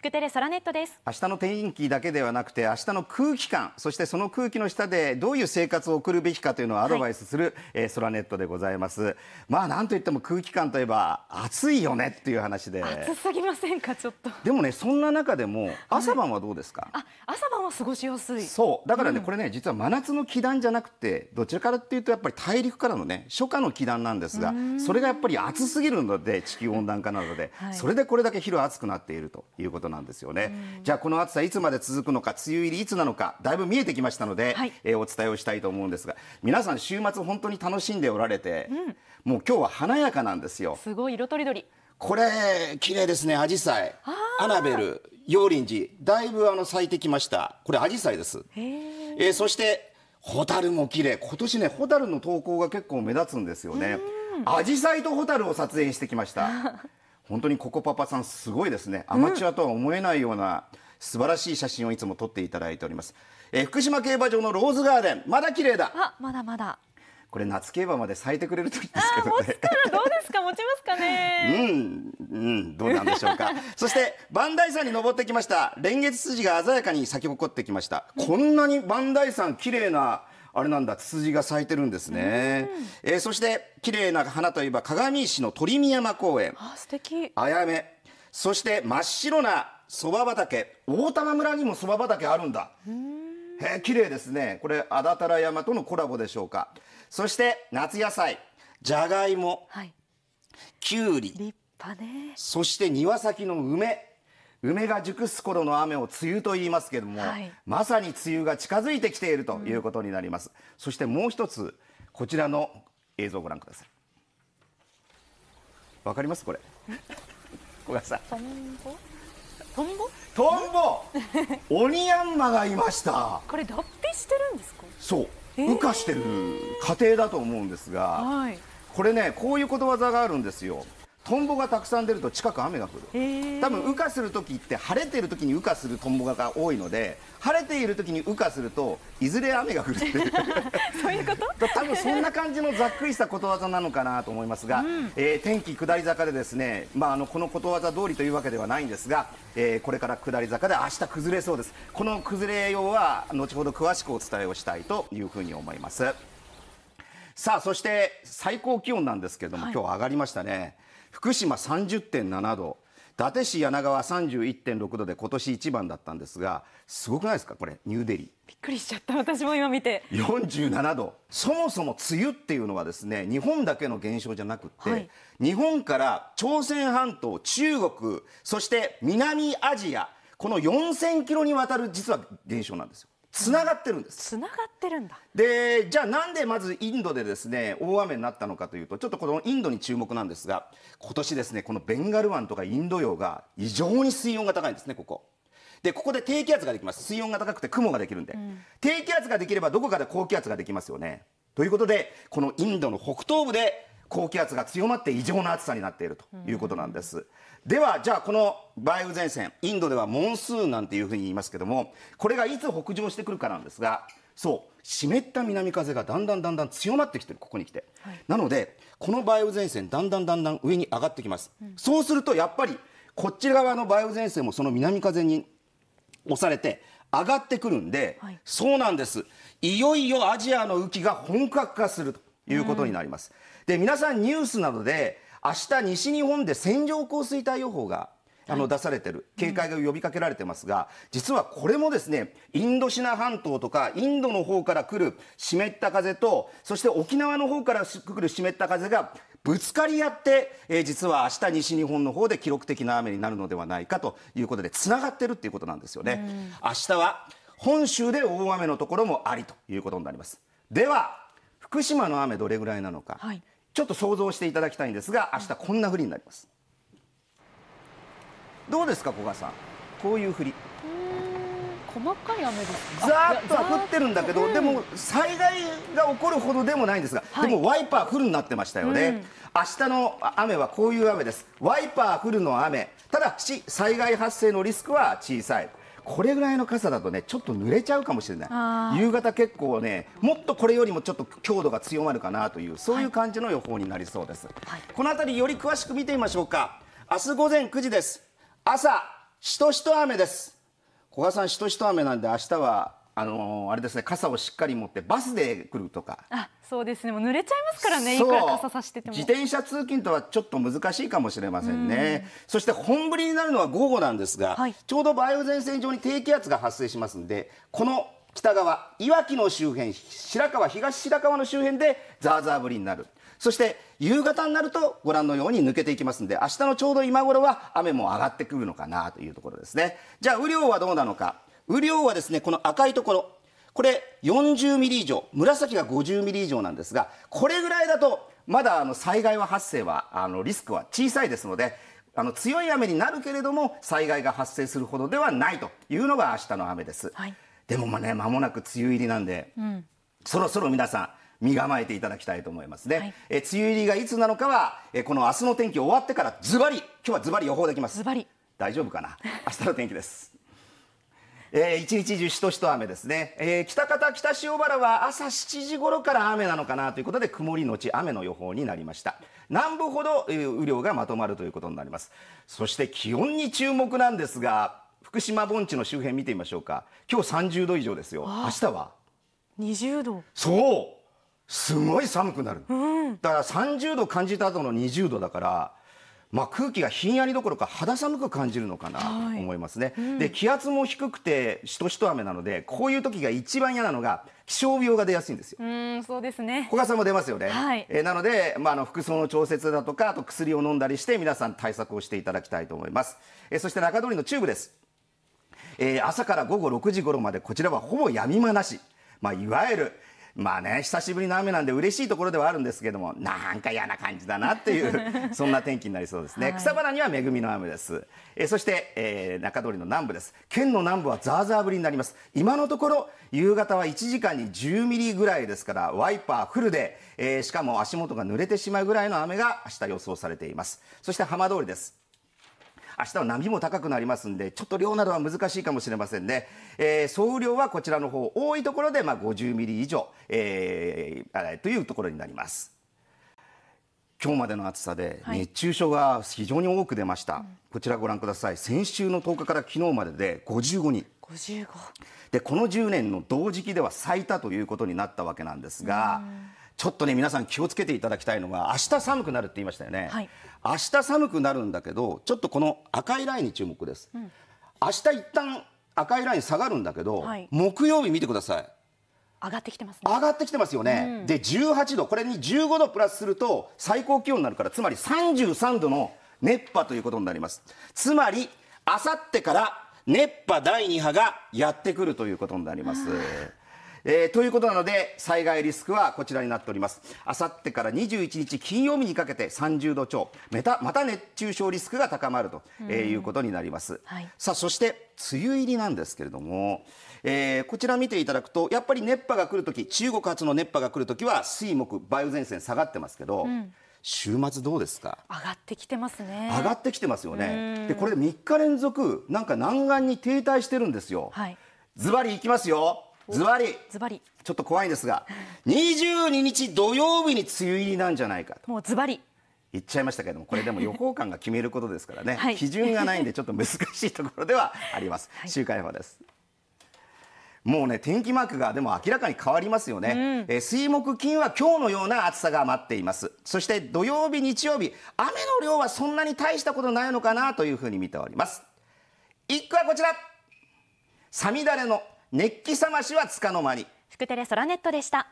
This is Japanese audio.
福テレソラネットです明日の天気だけではなくて明日の空気感そしてその空気の下でどういう生活を送るべきかというのをアドバイスする、はい、えー、ソラネットでございますまあなんといっても空気感といえば暑いよねっていう話で暑すぎませんかちょっとでもねそんな中でも朝晩はどうですか、はい、あ朝晩は過ごしやすいそうだからね、うん、これね実は真夏の気団じゃなくてどちらからっていうとやっぱり大陸からのね初夏の気団なんですがそれがやっぱり暑すぎるので地球温暖化なので、はい、それでこれだけ昼暑くなっているということなんですよね。じゃあこの暑さいつまで続くのか、梅雨入りいつなのか、だいぶ見えてきましたので、はい、えー、お伝えをしたいと思うんですが、皆さん週末本当に楽しんでおられて、うん、もう今日は華やかなんですよ。すごい色とりどり。これ綺麗ですね、紫陽花アナベル、陽林寺、だいぶあの咲いてきました。これ紫陽花です。えー、そしてホタルも綺麗。今年ねホタルの投稿が結構目立つんですよね。紫陽花とホタルを撮影してきました。本当にここパパさんすごいですねアマチュアとは思えないような素晴らしい写真をいつも撮っていただいております、え福島競馬場のローズガーデンまだ綺麗だあまだまだこれ夏競馬まで咲いてくれるといいですけどね。どうですか持ちますかね。うんうんどうなんでしょうか。そして磐梯山に登ってきました。連月筋が鮮やかに咲き誇ってきました。こんなに磐梯山綺麗なあれなんだツツジが咲いてるんですね、えー、そして綺麗な花といえば鏡石の鳥見山公園あ素敵あやめそして真っ白なそば畑大玉村にもそば畑あるんだへえ綺麗ですねこれ安達太良山とのコラボでしょうかそして夏野菜じゃがいも、はい、きゅうり立派ねそして庭先の梅梅が熟す頃の雨を梅雨と言いますけれども、はい、まさに梅雨が近づいてきているということになります、うん、そしてもう一つこちらの映像をご覧くださいわかりますこれ小川さんトンボトンボトンボオニヤンマがいましたこれ脱皮してるんですかそう、羽化してる過程だと思うんですが、はい、これねこういうことわざがあるんですよトンボがたくさん出ると近く雨が降る多分羽化する時って晴れてる時に羽化するトンボが多いので晴れている時に羽化するといずれ雨が降るっていう そういうこと 多分そんな感じのざっくりしたことわざなのかなと思いますが、うん、えー、天気下り坂でですね、まあ、あのこのことわざ通りというわけではないんですが、えー、これから下り坂で明日崩れそうですこの崩れようは後ほど詳しくお伝えをしたいというふうに思いますさあそして最高気温なんですけれども、はい、今日上がりましたね。福島30.7度伊達市柳川31.6度で今年一番だったんですがすごくないですかこれニューデリーびっくりしちゃった私も今見て47度そもそも梅雨っていうのはですね日本だけの現象じゃなくて、はい、日本から朝鮮半島中国そして南アジアこの4000キロにわたる実は現象なんですよつながってるんです。つながってるんだ。で、じゃあなんでまずインドでですね、大雨になったのかというと、ちょっとこのインドに注目なんですが、今年ですね、このベンガル湾とかインド洋が異常に水温が高いんですね、ここ。で、ここで低気圧ができます。水温が高くて雲ができるんで。うん、低気圧ができればどこかで高気圧ができますよね。ということで、このインドの北東部で高気圧が強まって異常な暑さになっているということなんです。では、じゃあこの梅雨前線、インドではモンスーンなんていうふうに言いますけども、これがいつ北上してくるかなんですが、そう、湿った南風がだんだんだんだん強まってきてる、ここに来て。はい、なので、この梅雨前線、だんだんだんだん上に上がってきます。うん、そうすると、やっぱり、こっち側の梅雨前線もその南風に押されて、上がってくるんで、はい、そうなんです。いよいよアジアの雨季が本格化するということになります。うんで皆さんニュースなどで明日西日本で線状降水帯予報があの出されてる警戒が呼びかけられてますが、実はこれもですねインドシナ半島とかインドの方から来る湿った風とそして沖縄の方から来る湿った風がぶつかり合って、えー、実は明日西日本の方で記録的な雨になるのではないかということでつながってるっていうことなんですよね。明日は本州で大雨のところもありということになります。では福島の雨どれぐらいなのか、はい、ちょっと想像していただきたいんですが明日こんな振りになりますどうですか古賀さんこういう振り細かい雨ですざっとは降ってるんだけど、でも災害が起こるほどでもないんですが、はい、でもワイパー降るになってましたよね、明日の雨はこういう雨ですワイパー降るの雨ただし災害発生のリスクは小さいこれぐらいの傘だとねちょっと濡れちゃうかもしれない夕方結構ねもっとこれよりもちょっと強度が強まるかなというそういう感じの予報になりそうです、はい、この辺りより詳しく見てみましょうか明日午前9時です朝しとしと雨です小賀さんしとしと雨なんで明日はあのー、あれですね傘をしっかり持ってバスで来るとかあそうですねもう濡れちゃいますからねいくら傘さしてても自転車通勤とはちょっと難しいかもしれませんねそして本降りになるのは午後なんですが、はい、ちょうど梅雨前線上に低気圧が発生しますんでこの北側いわきの周辺白川東白川の周辺でザーザー降りになるそして夕方になるとご覧のように抜けていきますんで明日のちょうど今頃は雨も上がってくるのかなというところですねじゃあ雨量はどうなのか雨量はですねこの赤いところこれ40ミリ以上紫が50ミリ以上なんですがこれぐらいだとまだあの災害は発生はあのリスクは小さいですのであの強い雨になるけれども災害が発生するほどではないというのが明日の雨です、はい、でもまあね間もなく梅雨入りなんで、うん、そろそろ皆さん身構えていただきたいと思いますね、はい、え梅雨入りがいつなのかはえこの明日の天気終わってからズバリ今日はズバリ予報できます大丈夫かな明日の天気ですえー、一日中しとしと雨ですね、えー、北方北塩原は朝7時頃から雨なのかなということで曇りのち雨の予報になりました南部ほど、えー、雨量がまとまるということになりますそして気温に注目なんですが福島盆地の周辺見てみましょうか今日30度以上ですよ明日は20度そうすごい寒くなる、うん、だから30度感じた後の20度だからまあ、空気がひんやりどころか肌寒く感じるのかなと思いますね、はいうん、で気圧も低くてしとしと雨なのでこういう時が一番嫌なのが気象病が出やすいんですようんそうですね小川さんも出ますよね、はい、えなので、まあ、あの服装の調節だとかあと薬を飲んだりして皆さん対策をしていただきたいと思いますえそして中通りの中部ですえー、朝から午後6時頃までこちらはほぼやみ間なし、まあ、いわゆるまあね久しぶりの雨なんで嬉しいところではあるんですけどもなんか嫌な感じだなっていう そんな天気になりそうですね、はい、草花には恵みの雨です、えそして、えー、中通りの南部です県の南部はザーザー降りになります今のところ夕方は1時間に10ミリぐらいですからワイパーフルで、えー、しかも足元が濡れてしまうぐらいの雨が明日予想されていますそして浜通りです明日は波も高くなりますんで、ちょっと量などは難しいかもしれませんね。えー、総雨量はこちらの方、多いところでまあ50ミリ以上、えー、というところになります。今日までの暑さで熱中症が非常に多く出ました、はい、こちらご覧ください先週の10日から昨日までで55人55でこの10年の同時期では最多ということになったわけなんですが、うんちょっとね皆さん気をつけていただきたいのが明日寒くなるって言いましたよね、はい、明日寒くなるんだけどちょっとこの赤いラインに注目です、うん、明日一旦赤いライン下がるんだけど、はい、木曜日見てください上がってきてます、ね、上がってきてますよね、うん、で18度これに15度プラスすると最高気温になるからつまり33度の熱波ということになりますつまりあさってから熱波第2波がやってくるということになります、えー、ということなので災害リスクはこちらになっておりますあさってから21日金曜日にかけて30度超またまた熱中症リスクが高まると、えー、いうことになります、はい、さあそして梅雨入りなんですけれども、えー、こちら見ていただくとやっぱり熱波が来るとき中国発の熱波が来るときは水木梅雨前線下がってますけど、うん週末どうですか上がってきてますね上がってきてますよねでこれで3日連続なんか南岸に停滞してるんですよ、はい、ズバリいきますよズバリズバリちょっと怖いんですが二十二日土曜日に梅雨入りなんじゃないかともうズバリ言っちゃいましたけどもこれでも予報官が決めることですからね、はい、基準がないんでちょっと難しいところではあります、はい、週間予報ですもうね天気マークがでも明らかに変わりますよね、うん、え水木金は今日のような暑さが待っていますそして土曜日日曜日雨の量はそんなに大したことないのかなというふうに見ております一句はこちらサミダレの「熱気冷ましはつかの間に。福テレソラネットでした。